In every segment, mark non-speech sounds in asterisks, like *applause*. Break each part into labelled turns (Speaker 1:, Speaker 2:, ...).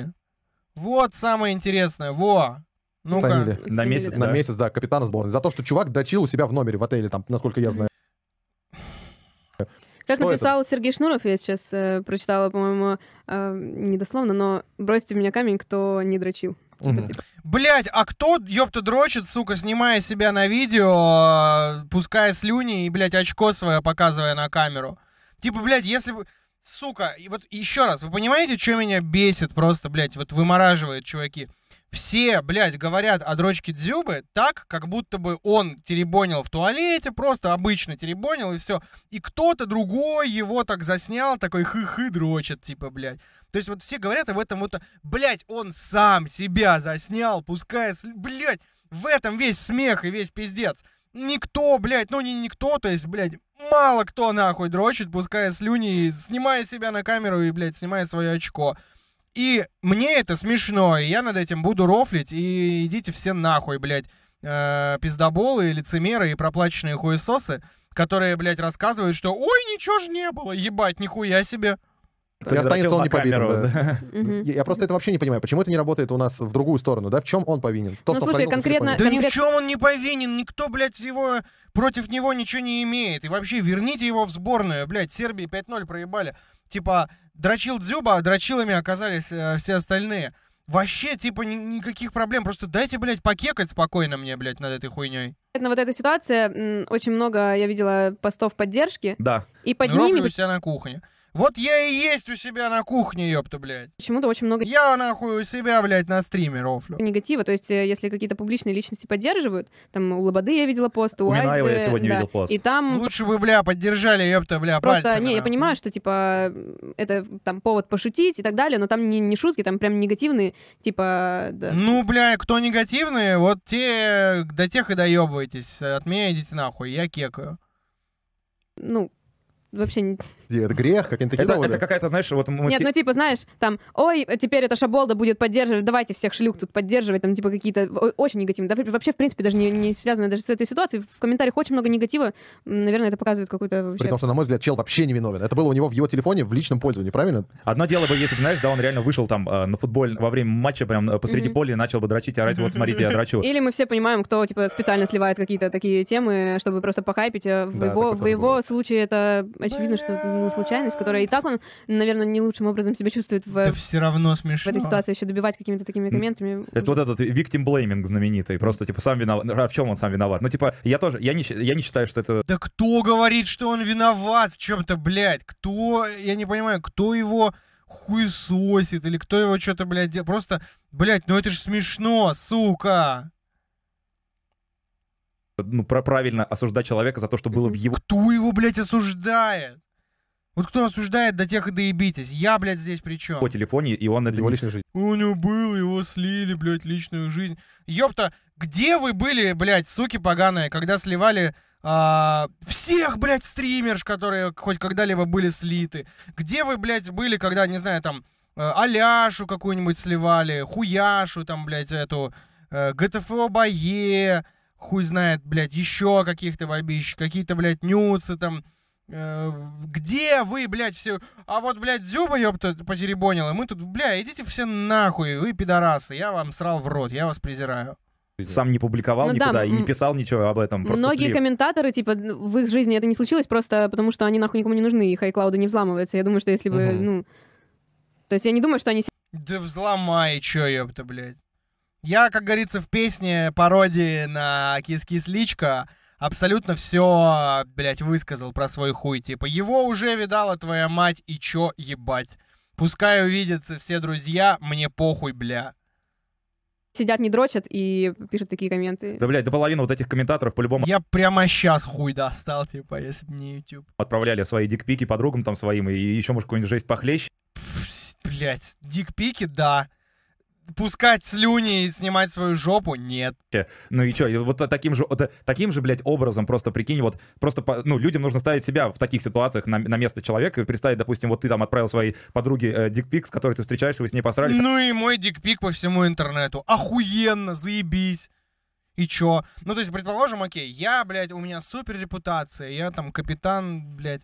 Speaker 1: Смотри. Вот самое интересное, во! Ну-ка. На месяц, На да. месяц,
Speaker 2: да, капитана сборной. За то, что чувак дочил у себя в номере в отеле, там, насколько я знаю.
Speaker 3: Как Что написал это? Сергей Шнуров, я сейчас э, прочитала, по-моему, э, недословно, но бросьте меня камень, кто не дрочил. Угу.
Speaker 1: Типа типа. Блять, а кто, ёпта, дрочит, сука, снимая себя на видео, э, пуская слюни и, блядь, очко свое показывая на камеру? Типа, блядь, если бы сука, и вот еще раз, вы понимаете, что меня бесит просто, блядь, вот вымораживает, чуваки? Все, блядь, говорят о а дрочке Дзюбы так, как будто бы он теребонил в туалете, просто обычно теребонил и все. И кто-то другой его так заснял, такой хы-хы дрочит, типа, блядь. То есть вот все говорят об этом вот, блядь, он сам себя заснял, пускай, блядь, в этом весь смех и весь пиздец. Никто, блядь, ну не никто, то есть, блядь, мало кто нахуй дрочит, пуская слюни, снимая себя на камеру и, блядь, снимая свое очко. И мне это смешно, и я над этим буду рофлить, и идите все нахуй, блядь, э, пиздоболы, лицемеры и проплаченные хуесосы, которые, блядь, рассказывают, что «Ой, ничего же не было, ебать, нихуя себе».
Speaker 2: Тогда останется он непобедным. Да. Я, я просто это вообще не понимаю. Почему это не работает у нас в другую сторону, да? В чем он повинен? ну, слушай, конкретно... Да ни в чем он не
Speaker 1: повинен. Никто, блядь, его... Против него ничего не имеет. И вообще, верните его в сборную. Блядь, Сербии 5-0 проебали. Типа, дрочил Дзюба, а дрочилами оказались э, все остальные. Вообще, типа, ни никаких проблем. Просто дайте, блядь, покекать спокойно мне, блядь, над этой хуйней.
Speaker 3: На вот эта ситуация, очень много я видела постов поддержки. Да. И под ну, ними... у себя
Speaker 1: на кухне. Вот я и есть у себя на кухне, ёпта, блядь.
Speaker 3: Почему-то очень много...
Speaker 1: Я нахуй у себя, блядь, на стриме рофлю.
Speaker 3: Негатива, то есть э, если какие-то публичные личности поддерживают, там у Лободы я видела пост, у, у Айзы, я сегодня да, видел пост. И там... Лучше
Speaker 1: бы, бля, поддержали, ёпта, бля, Просто, пальцами, не,
Speaker 3: нахуй. я понимаю, что, типа, это там повод пошутить и так далее, но там не, не шутки, там прям негативные, типа... Да.
Speaker 1: Ну, бля, кто негативные, вот те э, до тех и доебывайтесь. От меня идите нахуй, я кекаю.
Speaker 3: Ну, вообще не...
Speaker 2: Это грех, как они это, это
Speaker 1: какая-то, знаешь, вот... Мы
Speaker 4: Нет,
Speaker 3: ну типа, знаешь, там, ой, теперь эта шаболда будет поддерживать, давайте всех шлюх тут поддерживать, там, типа, какие-то очень негативные. Да, вообще, в принципе, даже не, не связано даже с этой ситуацией. В комментариях очень много негатива. Наверное, это показывает какую-то... Вообще... При том, что,
Speaker 2: на мой взгляд, чел вообще не виновен. Это было у него в его телефоне в личном пользовании, правильно? Одно дело бы, если, знаешь, да, он реально вышел там э, на
Speaker 4: футболь во время матча прям э, посреди mm-hmm. поля начал бы дрочить, орать, вот, смотрите, я *laughs* дрочу.
Speaker 3: Или мы все понимаем, кто, типа, специально сливает какие-то такие темы, чтобы просто похайпить. Э, в, да, его, в его случае это очевидно, что это ну, случайность, которая и так он, наверное, не лучшим образом себя чувствует в,
Speaker 1: все равно смешно.
Speaker 4: в этой ситуации,
Speaker 3: еще добивать какими-то такими комментами.
Speaker 4: Это вот этот victim blaming знаменитый, просто типа сам виноват. А в чем он сам виноват? Ну типа я тоже, я не, я не считаю, что это... Да
Speaker 1: кто
Speaker 3: говорит, что он виноват в чем-то,
Speaker 1: блядь? Кто, я не понимаю, кто его хуесосит или кто его что-то, блядь, делает? Просто, блядь, ну это же смешно, сука!
Speaker 4: Типа, ну, про правильно осуждать человека за то, что было в его...
Speaker 1: Кто его, блядь, осуждает? Вот кто осуждает, до тех и доебитесь. Я, блядь, здесь при чем? По
Speaker 4: телефоне, и он это... Его личная жизнь.
Speaker 1: У него был, его слили, блядь, личную жизнь. Ёпта, где вы были, блядь, суки поганые, когда сливали а, всех, блядь, стримерш, которые хоть когда-либо были слиты? Где вы, блядь, были, когда, не знаю, там, э, Аляшу какую-нибудь сливали, Хуяшу, там, блядь, эту, э, ГТФО Бае, хуй знает, блядь, еще каких-то бабищ, какие-то, блядь, нюцы там, э, где вы, блядь, все... А вот, блядь, Зюба, ёпта, потеребонила. Мы тут, бля, идите все нахуй, вы пидорасы. Я вам срал в рот, я вас презираю.
Speaker 4: Сам не публиковал ну, никуда да, и не писал ничего об этом. Многие слив.
Speaker 3: комментаторы, типа, в их жизни это не случилось просто потому, что они нахуй никому не нужны, и хайклауды не взламываются. Я думаю, что если бы, угу. ну... То есть я не думаю, что они...
Speaker 1: Да взломай, чё, ёпта, блядь. Я, как говорится в песне, пародии на Кис-Кис Личка, абсолютно все, блядь, высказал про свой хуй. Типа, его уже видала твоя мать, и чё ебать? Пускай увидятся все друзья, мне похуй, бля
Speaker 3: сидят, не дрочат и пишут такие комменты.
Speaker 4: Да, блядь, до половины вот этих комментаторов по-любому...
Speaker 1: Я прямо сейчас хуй достал, типа, если бы не YouTube.
Speaker 4: Отправляли свои дикпики подругам там своим и еще, может, какую-нибудь жесть похлещ.
Speaker 1: Блять, дикпики, да пускать слюни и снимать свою жопу? Нет.
Speaker 4: Ну и что, вот таким же, таким же, блядь, образом просто прикинь, вот просто, ну, людям нужно ставить себя в таких ситуациях на, на место человека и представить, допустим, вот ты там отправил своей подруге э, дикпик, с которой ты встречаешься, вы с ней посрались. Ну
Speaker 1: и мой дикпик по всему интернету. Охуенно, заебись. И чё? Ну, то есть, предположим, окей, я, блядь, у меня супер репутация, я там капитан, блядь,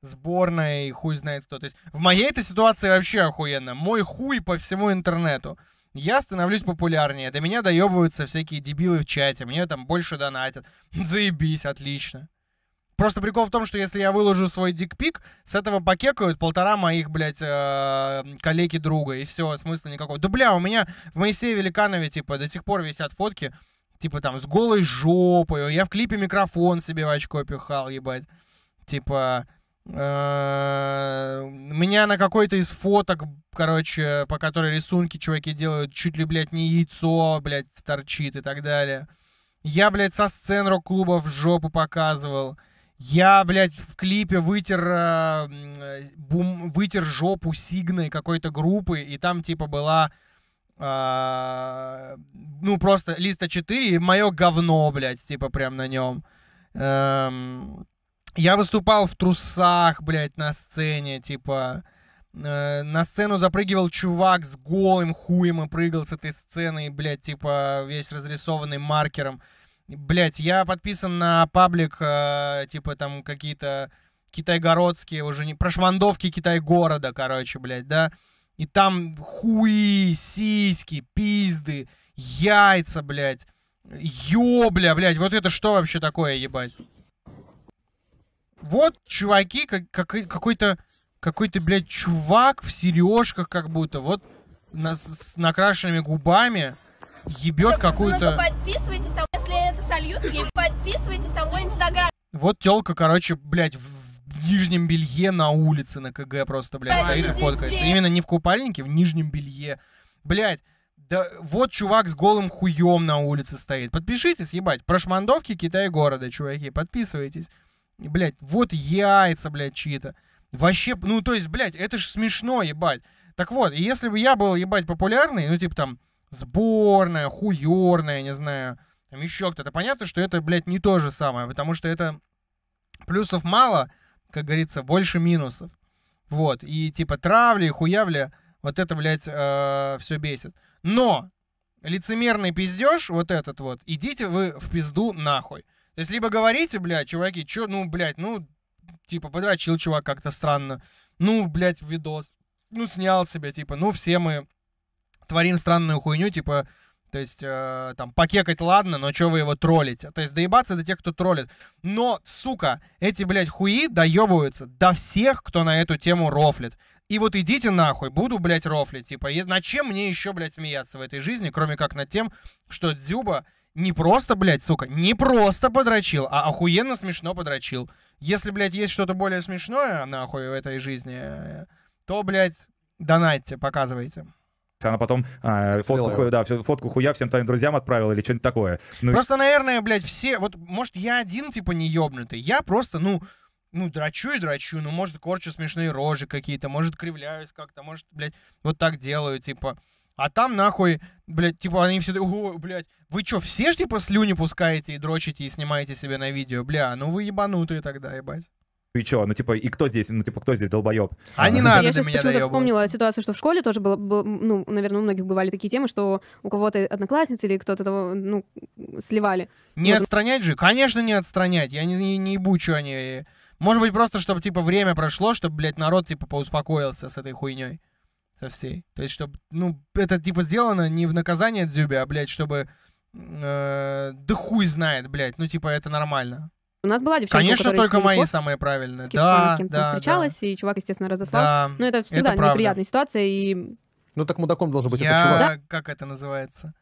Speaker 1: сборной, хуй знает кто. То есть в моей этой ситуации вообще охуенно. Мой хуй по всему интернету я становлюсь популярнее, до меня доебываются всякие дебилы в чате, мне там больше донатят. *laughs* Заебись, отлично. Просто прикол в том, что если я выложу свой дикпик, с этого покекают полтора моих, блядь, э, коллеги друга, и все, смысла никакого. Да, бля, у меня в Моисее Великанове, типа, до сих пор висят фотки, типа, там, с голой жопой, я в клипе микрофон себе в очко пихал, ебать. Типа, Э, меня на какой-то из фоток, короче, по которой рисунки чуваки делают, чуть ли, блядь, не яйцо, блядь, торчит и так далее. Я, блядь, со сцен рок-клуба в жопу показывал. Я, блядь, в клипе вытер, э, бум, вытер жопу сигной какой-то группы, и там, типа, была, э, ну, просто листа 4, и мое говно, блядь, типа, прям на нем. Эм, я выступал в трусах, блядь, на сцене, типа... Э, на сцену запрыгивал чувак с голым хуем и прыгал с этой сцены, блядь, типа, весь разрисованный маркером. Блядь, я подписан на паблик, э, типа, там, какие-то китайгородские уже, не... Прошвандовки Китай-города, короче, блядь, да? И там хуи, сиськи, пизды, яйца, блядь. Ёбля, блядь, вот это что вообще такое, ебать? вот чуваки, как, как, какой-то, какой-то, блядь, чувак в сережках как будто, вот на, с накрашенными губами ебет ну какую-то...
Speaker 3: подписывайтесь там, если это сольют, подписывайтесь на мой инстаграм.
Speaker 1: Вот телка, короче, блядь, в, нижнем белье на улице на КГ просто, блядь, стоит и ну фоткается. Именно не в купальнике, в нижнем белье. Блядь, да вот чувак с голым хуем на улице стоит. Подпишитесь, ебать. про шмандовки Китай города, чуваки, подписывайтесь блядь, вот яйца, блядь, чьи-то. Вообще, ну, то есть, блядь, это ж смешно, ебать. Так вот, если бы я был, ебать, популярный, ну, типа там, сборная, хуёрная, не знаю, там еще кто-то, понятно, что это, блядь, не то же самое, потому что это плюсов мало, как говорится, больше минусов. Вот, и типа травли, хуявли, вот это, блядь, э, все бесит. Но лицемерный пиздеж, вот этот вот, идите вы в пизду нахуй. То есть либо говорите, блядь, чуваки, чё, ну, блядь, ну, типа, подрочил чувак как-то странно. Ну, блядь, видос. Ну, снял себя, типа, ну, все мы творим странную хуйню, типа, то есть, э, там, покекать ладно, но чё вы его троллите? То есть, доебаться до тех, кто троллит. Но, сука, эти, блядь, хуи доебываются до всех, кто на эту тему рофлит. И вот идите нахуй, буду, блядь, рофлить. Типа, на чем мне еще, блядь, смеяться в этой жизни, кроме как над тем, что Дзюба не просто, блядь, сука, не просто подрочил, а охуенно смешно подрочил. Если, блядь, есть что-то более смешное нахуй в этой жизни, э, то, блядь, донайте, показывайте.
Speaker 4: Она потом э, фотку, хуя, да, фотку хуя всем твоим друзьям отправила или что-нибудь такое. Ну, просто,
Speaker 1: наверное, блядь, все... Вот, может, я один, типа, не ёбнутый. Я просто, ну, ну, драчу и драчу. Ну, может, корчу смешные рожи какие-то. Может, кривляюсь как-то. Может, блядь, вот так делаю, типа... А там нахуй, блядь, типа они все, ого, блядь, вы что, все ж типа слюни пускаете и дрочите и снимаете себе на видео, бля, ну вы ебанутые тогда, ебать.
Speaker 4: И чё, ну типа, и кто здесь, ну типа, кто здесь, долбоеб? А не надо Я сейчас почему-то вспомнила
Speaker 3: ситуацию, что в школе тоже было, было, ну, наверное, у многих бывали такие темы, что у кого-то одноклассницы или кто-то того, ну, сливали. Не вот.
Speaker 1: отстранять же? Конечно, не отстранять. Я не, не, не ебу, что они... Может быть, просто, чтобы, типа, время прошло, чтобы, блядь, народ, типа, поуспокоился с этой хуйней со всей. То есть, чтобы, ну, это типа сделано не в наказание Дзюбе, а, блядь, чтобы э, да хуй знает, блядь, ну, типа, это нормально. У нас была девчонка, Конечно, только мои пост, самые правильные. Да,
Speaker 2: с кем-то да,
Speaker 3: встречалась, да. и чувак, естественно, разослал. Да, Но ну, это всегда это неприятная ситуация, и...
Speaker 2: Ну, так мудаком должен быть Я... этот чувак. Да?
Speaker 1: Как это называется?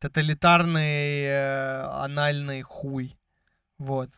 Speaker 1: Тоталитарный э, анальный хуй. Вот.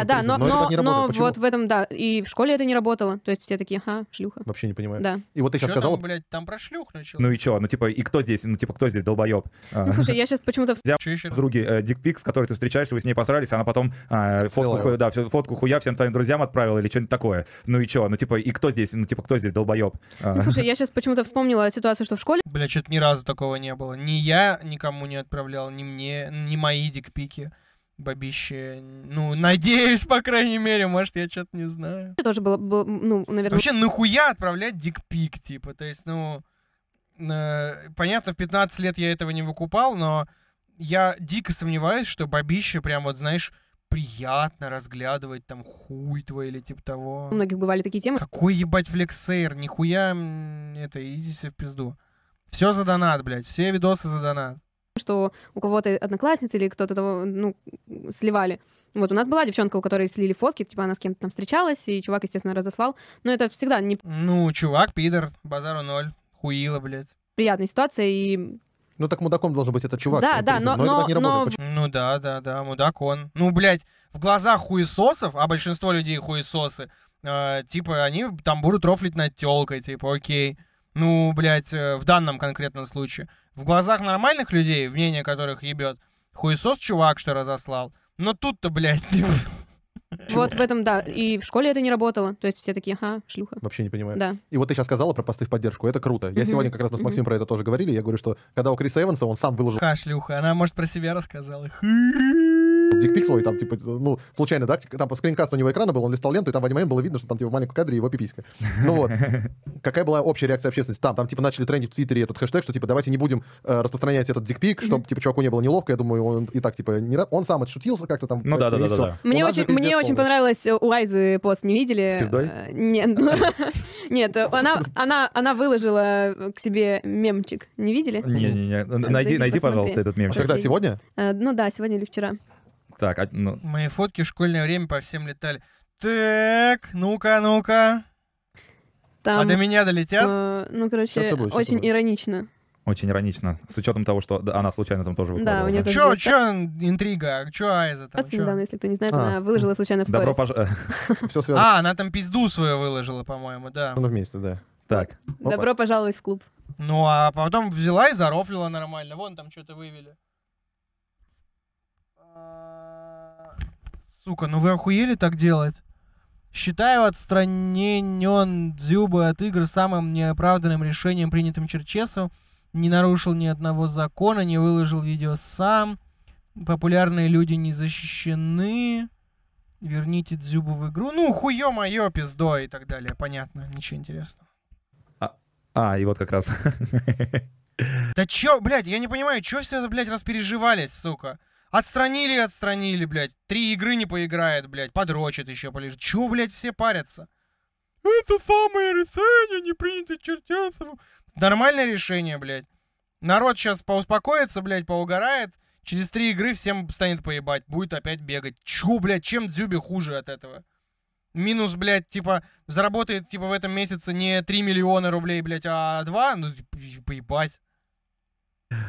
Speaker 3: А, да, да, но, но, но, но вот в этом, да, и в школе это не работало. То есть все такие, ага, шлюха. Вообще не понимаю. Да. И вот ты сейчас Чё сказала... Там, блядь, там про шлюх начал. Ну
Speaker 4: и что? Ну типа, и кто здесь? Ну типа, кто здесь долбоеб? Ну а. слушай,
Speaker 3: я сейчас почему-то... Взял
Speaker 4: подруги э, дикпик, с которой ты встречаешься, вы с ней посрались, она потом а, фотку, хуя, да, фотку хуя всем твоим друзьям отправила или что-нибудь такое. Ну и что? Ну типа, и кто здесь? Ну типа, кто здесь долбоеб? Ну слушай,
Speaker 3: я сейчас почему-то вспомнила ситуацию, что в школе...
Speaker 1: Бля, что-то ни разу такого не было. Ни я никому не отправлял, ни мне, ни мои дикпики. Бабище, ну, надеюсь, по крайней мере, может, я что-то не знаю.
Speaker 3: Это тоже было, было, ну, наверное... Вообще, нахуя
Speaker 1: отправлять дикпик, типа, то есть, ну, э, понятно, в 15 лет я этого не выкупал, но я дико сомневаюсь, что бабище прям вот, знаешь, приятно разглядывать там хуй твой или типа того. У многих бывали такие темы. Какой ебать флексейр, нихуя это, идите в пизду. Все за донат, блядь, все видосы за донат
Speaker 3: что у кого-то одноклассницы или кто-то того, ну, сливали. Вот у нас была девчонка, у которой слили фотки, типа она с кем-то там встречалась, и чувак, естественно, разослал. Но это всегда не... Ну,
Speaker 1: чувак, пидор, базару ноль, хуила, блядь.
Speaker 3: Приятная ситуация, и
Speaker 1: ну так мудаком должен быть этот чувак. Да, да, но, но, но, это не но... Ну да, да, да, мудак он. Ну, блядь, в глазах хуесосов, а большинство людей хуесосы, э, типа, они там будут рофлить над телкой, типа, окей. Ну, блядь, э, в данном конкретном случае. В глазах нормальных людей, мнение которых ебет, хуесос чувак, что разослал.
Speaker 2: Но тут-то, блядь, типа...
Speaker 3: Вот в этом, да. И в школе это не работало. То есть все такие, ага, шлюха. Вообще не
Speaker 2: понимаю. Да. И вот ты сейчас сказала про посты в поддержку. Это круто. Я сегодня как раз мы с Максимом про это тоже говорили. Я говорю, что когда у Криса Эванса, он сам выложил... Ха,
Speaker 1: шлюха. Она, может, про себя рассказала
Speaker 2: дикпик свой, там, типа, ну, случайно, да, там по скринкасту у него экрана был, он листал ленту, и там в аниме было видно, что там, типа, в маленьком кадре его пиписька. Ну вот. Какая была общая реакция общественности? Там, там, типа, начали тренить в Твиттере этот хэштег, что, типа, давайте не будем э, распространять этот дикпик, чтобы, типа, чуваку не было неловко, я думаю, он и так, типа, не... он сам отшутился как-то там. Ну да, да, да, да, да. Мне очень, мне
Speaker 3: очень понравилось э, у Айзы пост, не видели? С пиздой? Э, нет. Ну, *laughs* нет, она, *laughs* она, она выложила к себе мемчик, не видели? Не-не-не, найди, найди пожалуйста, этот мемчик. Когда, сегодня? Э, ну да, сегодня или вчера.
Speaker 1: Так, а, ну... Мои фотки в школьное время по всем летали. Так, ну-ка, ну-ка. А там,
Speaker 3: а до меня долетят? Э, ну, короче, сейчас очень собой. иронично.
Speaker 1: Очень
Speaker 4: иронично. С учетом того, что она случайно там тоже выкладывала. Да, у
Speaker 1: нее тоже. Чё, чё интрига? Чё Айза
Speaker 3: там? Чё? недавно, ну, если кто не знает, а. она выложила случайно в сторис. Добро
Speaker 2: пожаловать. *laughs*
Speaker 1: А, она там пизду свою выложила, по-моему, да. Ну,
Speaker 2: вместе, да. Так. Добро
Speaker 3: пожаловать в клуб.
Speaker 1: Ну, а потом взяла и зарофлила нормально. Вон там что-то вывели. Сука, ну вы охуели так делать? Считаю отстраненен Дзюба от игр самым неоправданным решением, принятым Черчесовым. Не нарушил ни одного закона, не выложил видео сам. Популярные люди не защищены. Верните Дзюбу в игру. Ну, хуё моё, пиздо и так далее. Понятно, ничего интересного.
Speaker 4: А, а и вот как раз.
Speaker 1: Да чё, блядь, я не понимаю, чё все, блядь, распереживались, сука? Отстранили, отстранили, блядь. Три игры не поиграет, блядь. Подрочит еще полежит. Чего, блядь, все парятся? Это самое решение не принято Чертясовым. Нормальное решение, блядь. Народ сейчас поуспокоится, блядь, поугарает. Через три игры всем станет поебать. Будет опять бегать. Чего, блядь, чем Дзюби хуже от этого? Минус, блядь, типа, заработает, типа, в этом месяце не 3 миллиона рублей, блядь, а 2. Ну, поебать. Типа,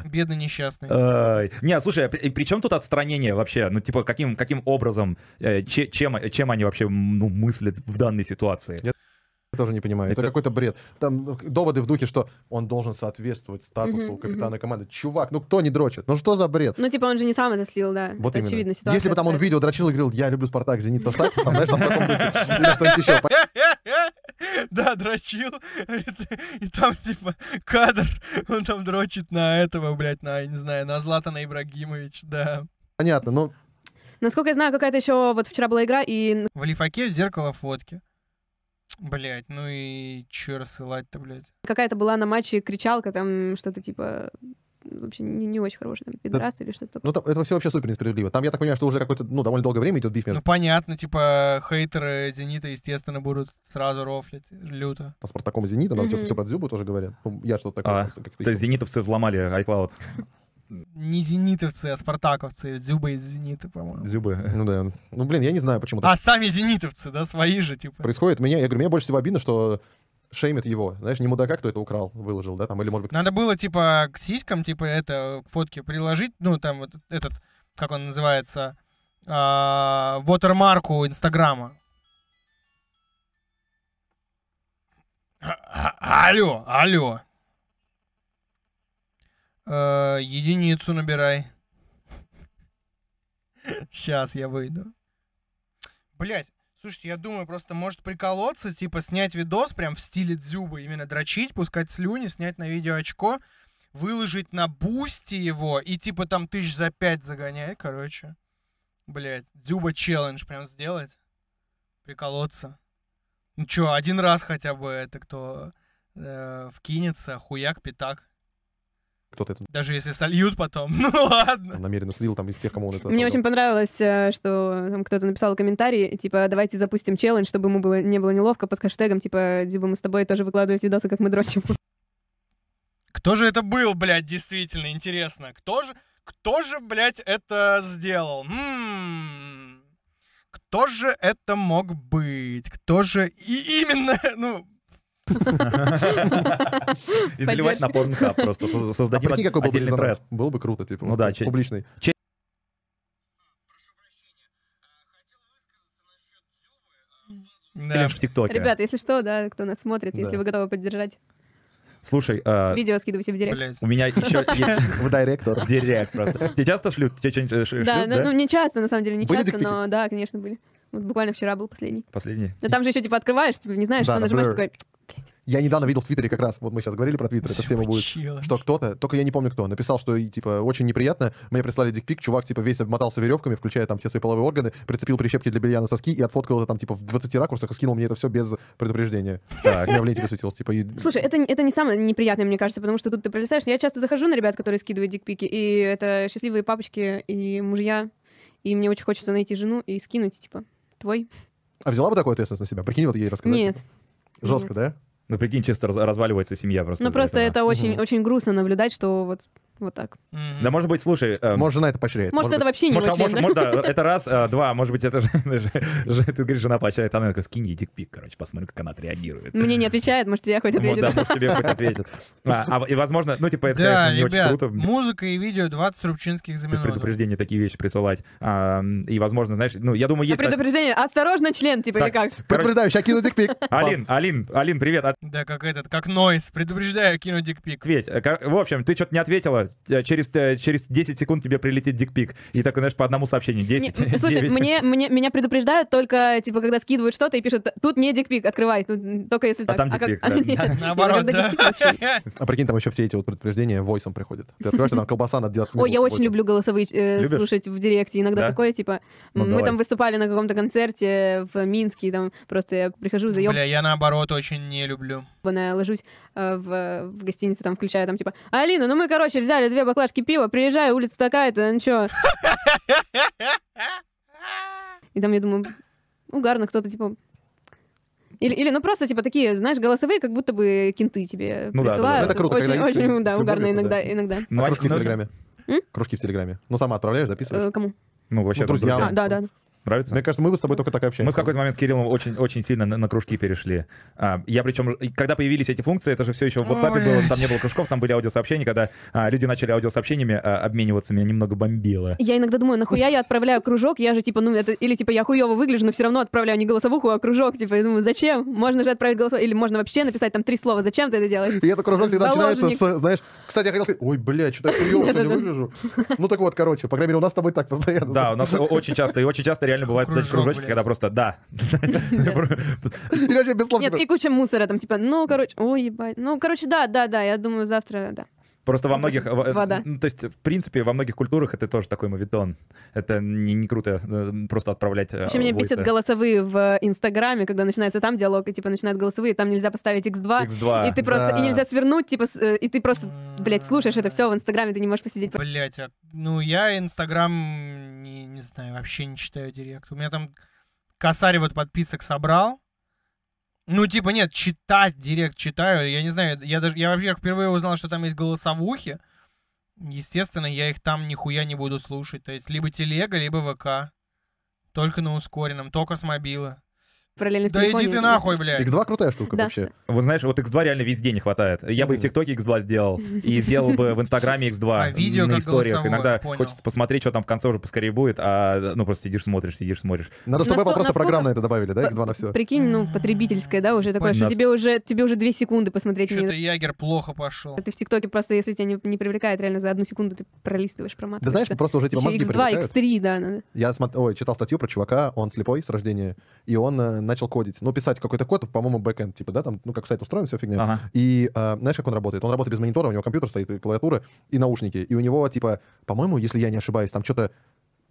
Speaker 1: Бедный несчастный.
Speaker 4: Э, не, а слушай, а при, чем тут отстранение вообще? Ну, типа, каким, каким образом, э, чем, чем они вообще ну, мыслят в данной ситуации? Я
Speaker 2: тоже не понимаю. Это, это какой-то бред. Там ну, доводы в духе, что он должен соответствовать статусу угу, капитана угу. команды. Чувак, ну кто не дрочит? Ну что за бред?
Speaker 3: Ну типа он же не сам это слил, да. Вот это именно. очевидно ситуация. Если бы там он видео
Speaker 2: дрочил и говорил, я люблю Спартак, Зенит сосать, там, *laughs* знаешь, там потом еще.
Speaker 1: Да, дрочил. И там, типа, кадр, он там дрочит на этого, блядь, на, я не знаю, на Златана Ибрагимович, да.
Speaker 2: Понятно, но...
Speaker 3: Насколько я знаю, какая-то еще вот вчера была игра и...
Speaker 1: В лифаке в зеркало фотки. Блять, ну и чё рассылать-то, блядь?
Speaker 3: Какая-то была на матче кричалка, там что-то типа вообще не, не очень хороший, там, пидорас да. или что-то такое.
Speaker 2: Ну, там, это все вообще супер несправедливо. Там, я так понимаю, что уже какое-то, ну, довольно долгое время идет биф между... Ну,
Speaker 1: понятно, типа, хейтеры «Зенита», естественно, будут сразу рофлить люто.
Speaker 2: А «Спартаком» и «Зенита», нам mm-hmm. все про «Дзюбу» тоже говорят. Ну, я что-то такое... А, как-то то есть «Зенитовцы» взломали iCloud.
Speaker 1: Не зенитовцы, а спартаковцы. Дзюба из зенита, по-моему.
Speaker 2: Дзюбы. Ну да. Ну блин, я не знаю, почему. А сами
Speaker 1: зенитовцы, да, свои же, типа.
Speaker 2: Происходит меня, я говорю, мне больше всего обидно, что шеймит его. Знаешь, не мудака, кто это украл, выложил, да, там, или, может быть...
Speaker 1: Надо было, типа, к сиськам, типа, это, э, к фотке приложить, ну, там, вот этот, как он называется, а, вотермарку Инстаграма. Алло, алло. Э, единицу набирай. Сейчас *laughs* я выйду. Блять, Слушайте, я думаю, просто может приколоться, типа снять видос прям в стиле дзюбы, именно дрочить, пускать слюни, снять на видео очко, выложить на бусте его и типа там тысяч за пять загоняй, короче. Блять, дзюба челлендж прям сделать. Приколоться. Ну чё, один раз хотя бы это кто э, вкинется, хуяк, пятак
Speaker 2: кто-то это... Даже если сольют потом, *laughs* ну ладно. Он намеренно слил там из тех, кому он это... Мне очень
Speaker 3: понравилось, э, что там кто-то написал комментарий, типа, давайте запустим челлендж, чтобы ему было, не было неловко под хэштегом, типа, Дюба, мы с тобой тоже выкладывать видосы, как мы дрочим.
Speaker 1: Кто же это был, блядь, действительно, интересно? Кто же, кто же, блядь, это сделал? М-м-м. Кто же это мог быть? Кто же... И именно, *laughs* ну, *laughs* И
Speaker 2: заливать на порнхаб просто.
Speaker 4: А создадим какой был отдельный тренд. Было бы круто, типа, ну, да, публичный. Да. Кринж в ТикТоке. Ребята,
Speaker 3: если что, да, кто нас смотрит, да. если вы готовы поддержать.
Speaker 4: Слушай, э, видео
Speaker 3: скидывайте в директ. Блядь.
Speaker 4: У меня еще *laughs* есть в директор. *laughs* Директ просто. Тебе часто шлют? Тебе что-нибудь э, шлют? Ну, да, ну
Speaker 3: не часто, на самом деле, не часто, но да, конечно, были. Вот буквально вчера был последний. Последний. Но там же еще типа открываешь, типа не знаешь, что нажимаешь, такой,
Speaker 2: я недавно видел в Твиттере как раз, вот мы сейчас говорили про Твиттер, это тема будет, что кто-то, только я не помню кто, написал, что, типа, очень неприятно, мне прислали дикпик, чувак, типа, весь обмотался веревками, включая там все свои половые органы, прицепил прищепки для белья на соски и отфоткал это там, типа, в 20 ракурсах и скинул мне это все без предупреждения. Так, я в ленте высветился, типа, и... Слушай,
Speaker 3: это, это не самое неприятное, мне кажется, потому что тут ты представляешь, я часто захожу на ребят, которые скидывают дикпики, и это счастливые папочки и мужья, и мне очень хочется найти жену и скинуть, типа, твой.
Speaker 2: А взяла бы такую ответственность на себя? Прикинь, вот ей рассказать.
Speaker 3: Нет. Жестко, Нет.
Speaker 4: да? Ну, прикинь, чисто разваливается семья просто. Ну, просто этого. это очень,
Speaker 3: угу. очень грустно наблюдать, что вот вот так. Да,
Speaker 4: может быть, слушай... Эм... Может, жена это поощряет. Может, это вообще не может, а это раз, а, два, может быть, это *laughs* же... Ты говоришь, жена поощряет, а она такая, скинь ей дикпик, короче, посмотрю, как она отреагирует. Мне
Speaker 3: не отвечает, может, я хоть ответит. Да, может, тебе хоть ответит.
Speaker 4: и, возможно, ну, типа, это, конечно, не очень круто. музыка и видео 20 рубчинских заменов. Без предупреждения такие вещи присылать. и, возможно, знаешь, ну, я думаю, есть... предупреждение,
Speaker 3: осторожно, член, типа, или как? Предупреждаю, сейчас кину дикпик.
Speaker 4: Алин, Алин, Алин, привет. Да, как этот, как Нойс, предупреждаю, кину дикпик. Ответь. Э, в общем, ты что-то не ответила, Э, через, э, через 10 секунд тебе прилетит дикпик. И такой, знаешь, по одному сообщению 10. Не,
Speaker 3: слушай, 9. Мне, мне, меня предупреждают только, типа, когда скидывают что-то и пишут, тут не дикпик, открывай, тут, только если а так. Там а дикпик, *laughs* Наоборот, *laughs*
Speaker 2: А прикинь, там еще все эти вот предупреждения войсом приходят. Ты открываешь, там колбаса на 12 Ой, я очень люблю
Speaker 3: голосовые э, слушать в директе. Иногда такое, типа, ну, мы там выступали на каком-то концерте в Минске, там просто я прихожу, заем. Бля, я
Speaker 2: наоборот
Speaker 1: очень не люблю.
Speaker 3: Я Ложусь в, в гостинице, там включаю, там, типа, Алина, ну мы, короче, взяли взяли две баклажки пива, приезжаю, улица такая-то, ну чё? И там, я думаю, угарно ну, кто-то, типа, или, или ну просто типа такие, знаешь, голосовые, как будто бы кинты тебе ну, присылают. Да, да, Это круто, очень, когда очень, очень, да, угарно иногда, да. иногда. Ну, а кружки в Телеграме. Ну, М?
Speaker 2: Кружки в Телеграме. Ну, сама отправляешь, записываешь. Э, кому?
Speaker 3: Ну, вообще ну, друзьям. А, да, да.
Speaker 4: Нравится? Мне кажется, мы с тобой только так общаемся. Мы в какой-то момент с Кириллом очень, очень сильно на, на кружки перешли. А, я причем, когда появились эти функции, это же все еще в WhatsApp Ой. было, там не было кружков, там были аудиосообщения, когда а, люди начали аудиосообщениями а, обмениваться, меня немного бомбило.
Speaker 3: Я иногда думаю, нахуя я отправляю кружок, я же типа, ну это, или типа я хуево выгляжу, но все равно отправляю не голосовуху, а кружок, типа, я думаю, зачем? Можно же отправить голосовуху, или можно вообще написать там три слова, зачем ты это делаешь? И этот кружок ты начинается с,
Speaker 2: знаешь, кстати, я хотел сказать, ой, блядь, что-то *laughs* хуево выгляжу. Ну так вот, короче, по крайней мере, у нас с тобой так постоянно. Да, у нас очень часто,
Speaker 4: и очень часто реально бывает кружок, кружочки, когда просто да. *laughs*
Speaker 3: Нет, и куча мусора там, типа, ну, короче, ой, ебать. Ну, короче, да, да, да, я думаю, завтра, да.
Speaker 4: Просто во многих, вода. Ну, то есть, в принципе, во многих культурах это тоже такой мовитон. Это не, не круто э, просто отправлять э, В общем, меня бесит
Speaker 3: голосовые в Инстаграме, когда начинается там диалог, и типа начинают голосовые, там нельзя поставить X2, X2. и ты просто, да. и нельзя свернуть, типа, э, и ты просто, блядь, слушаешь это все в Инстаграме, ты не можешь посидеть.
Speaker 1: Блять, а, ну я Инстаграм не, не знаю, вообще не читаю директ. У меня там косарь вот подписок собрал. Ну, типа, нет, читать директ читаю. Я не знаю, я даже, я, во-первых, впервые узнал, что там есть голосовухи. Естественно, я их там нихуя не буду слушать. То есть, либо телега, либо ВК. Только на ускоренном, только с мобила
Speaker 2: параллельно Да иди ты нахуй, блядь. X2 крутая
Speaker 4: штука Да. вообще. Вот знаешь, вот X2 реально везде не хватает. Я бы и в ТикТоке X2 сделал, и сделал бы в Инстаграме X2. А видео как голосовое, Иногда хочется посмотреть, что там в конце уже поскорее будет, а ну просто сидишь, смотришь, сидишь, смотришь. Надо, чтобы просто программно это добавили, да, X2 на все. Прикинь,
Speaker 3: ну, потребительское, да, уже такое, что тебе уже, тебе уже две секунды посмотреть Что-то Ягер
Speaker 2: плохо пошел.
Speaker 3: Ты в ТикТоке просто, если тебя не, привлекает, реально за одну секунду ты пролистываешь, проматываешь. Да знаешь, просто уже типа мозги X2, X3, да.
Speaker 2: Я смотр- читал статью про чувака, он слепой с рождения, и он э, начал кодить. Ну, писать какой-то код, по-моему, бэкэнд, типа, да, там, ну, как сайт устроен, все фигня. Ага. И э, знаешь, как он работает? Он работает без монитора, у него компьютер стоит, и клавиатура, и наушники. И у него, типа, по-моему, если я не ошибаюсь, там что-то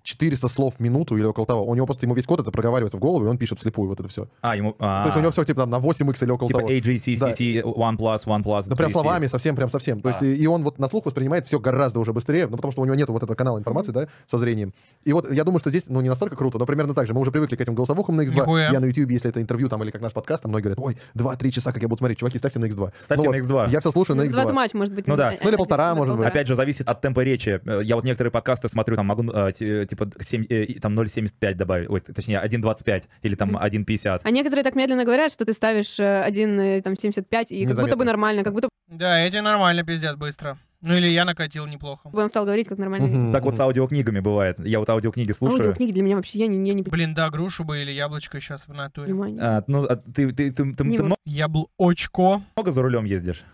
Speaker 2: 400 слов в минуту или около того. У него просто, ему весь код это проговаривает в голову, и он пишет слепую вот это все.
Speaker 4: А, ему... То есть у а. него
Speaker 2: все типа там на 8x или около типа того. Типа AGCCC,
Speaker 4: да. One Plus, One Plus. Да прям словами,
Speaker 2: совсем, прям совсем. То есть а. и, он вот на слух воспринимает все гораздо уже быстрее, ну потому что у него нет вот этого канала информации, да, со зрением. И вот я думаю, что здесь, ну не настолько круто, но примерно так же. Мы уже привыкли к этим голосовухам на X2. Я на YouTube, если это интервью там или как наш подкаст, там многие говорят, ой, 2-3 часа, как я буду смотреть. Чуваки, ставьте на X2. Ставьте ну на X2. я все слушаю на X2. X2 матч, может быть. Ну да. Ну или полтора, может быть. Опять
Speaker 4: же, зависит от темпа речи. Я вот некоторые подкасты смотрю, там могу э, типа 7, э, там 0,75 добавить, ой, точнее 1,25 или там 1,50.
Speaker 3: А некоторые так медленно говорят, что ты ставишь 1,75 э, э, и как будто бы нормально, как будто...
Speaker 1: Да, эти нормально пиздят быстро. Ну или я накатил неплохо.
Speaker 3: Он стал говорить как нормально. Так вот
Speaker 4: с аудиокнигами бывает. Я вот аудиокниги слушаю. Аудиокниги
Speaker 3: для меня вообще я не я не.
Speaker 1: Блин, да, грушу бы или яблочко сейчас в натуре.
Speaker 4: А, ну а ты ты ты ты много. Яблочко. Много за рулем ездишь?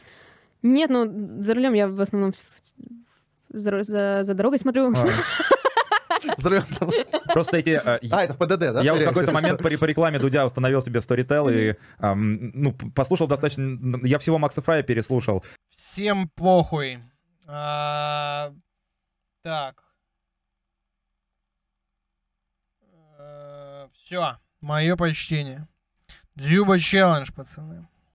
Speaker 3: Нет, ну за рулем я в основном за, за, за дорогой смотрю. А. *laughs*
Speaker 4: Взрывался. Просто эти... Э, а, это в
Speaker 1: ПДД,
Speaker 2: да? Я вот в какой-то момент по,
Speaker 4: рекламе Дудя установил себе Storytel и ну, послушал достаточно... Я всего Макса Фрая переслушал.
Speaker 1: Всем похуй. А, так. Э, все. Мое почтение. Дзюба челлендж, пацаны.